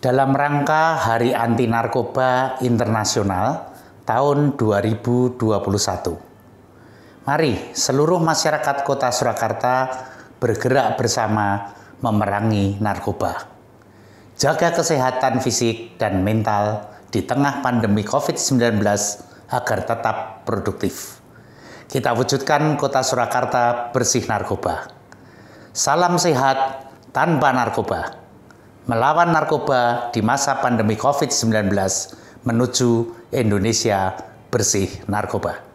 dalam rangka Hari Anti Narkoba Internasional tahun 2021. Mari seluruh masyarakat Kota Surakarta bergerak bersama memerangi narkoba. Jaga kesehatan fisik dan mental di tengah pandemi COVID-19 agar tetap produktif. Kita wujudkan Kota Surakarta bersih narkoba. Salam sehat tanpa narkoba melawan narkoba di masa pandemi COVID-19 menuju Indonesia bersih narkoba.